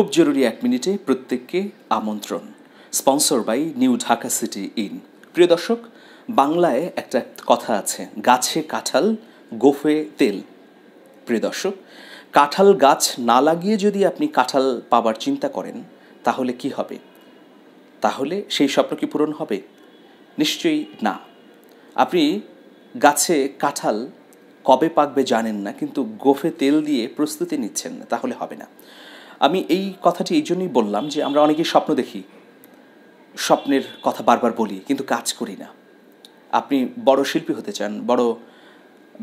খুব জরুরি এক মিনিটে প্রত্যেককে আমন্ত্রণ sponsor by new Dhaka city in প্রিয় দর্শক বাংলায় একটা কথা আছে গাছে কাঁঠাল গোফে তেল প্রিয় দর্শক কাঁঠাল গাছ না লাগিয়ে যদি আপনি কাঁঠাল পাবার চিন্তা করেন তাহলে কি হবে তাহলে সেই স্বপ্ন কি পূরণ হবে নিশ্চয়ই না আপনি গাছে কাঁঠাল কবে পাকবে জানেন না কিন্তু গোফে তেল দিয়ে প্রস্তুতি নিচ্ছেন না তাহলে হবে না আমি এই কথাটি এই জন্যই বললাম যে আমরা অনেকেই স্বপ্ন দেখি স্বপ্নের কথা বারবার বলি কিন্তু কাজ করি না আপনি বড় শিল্পী হতে চান বড়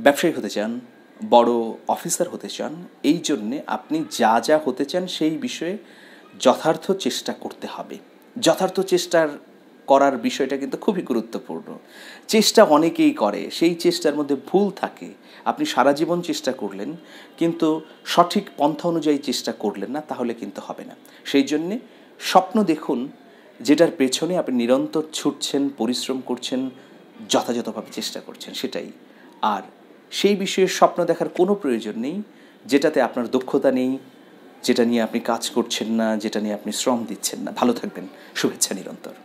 ব্যবসায়ী হতে চান বড় অফিসার হতে চান এই জন্যে আপনি যা যা হতে চান সেই বিষয়ে যথার্থ চেষ্টা করতে হবে যথার্থ চেষ্টার করার বিষয়টা কিন্তু খুবই গুরুত্বপূর্ণ চেষ্টা অনেকেই করে সেই চেষ্টার মধ্যে ভুল থাকে আপনি সারা জীবন চেষ্টা করলেন কিন্তু সঠিক পন্থা অনুযায়ী চেষ্টা করলেন না তাহলে কিন্তু হবে না সেই জন্যে স্বপ্ন দেখুন যেটার পেছনে আপনি নিরন্তর ছুটছেন পরিশ্রম করছেন যথাযথভাবে চেষ্টা করছেন সেটাই আর সেই বিষয়ে স্বপ্ন দেখার কোনো প্রয়োজন নেই যেটাতে আপনার দক্ষতা নেই যেটা নিয়ে আপনি কাজ করছেন না যেটা নিয়ে আপনি শ্রম দিচ্ছেন না ভালো থাকবেন শুভেচ্ছা নিরন্তর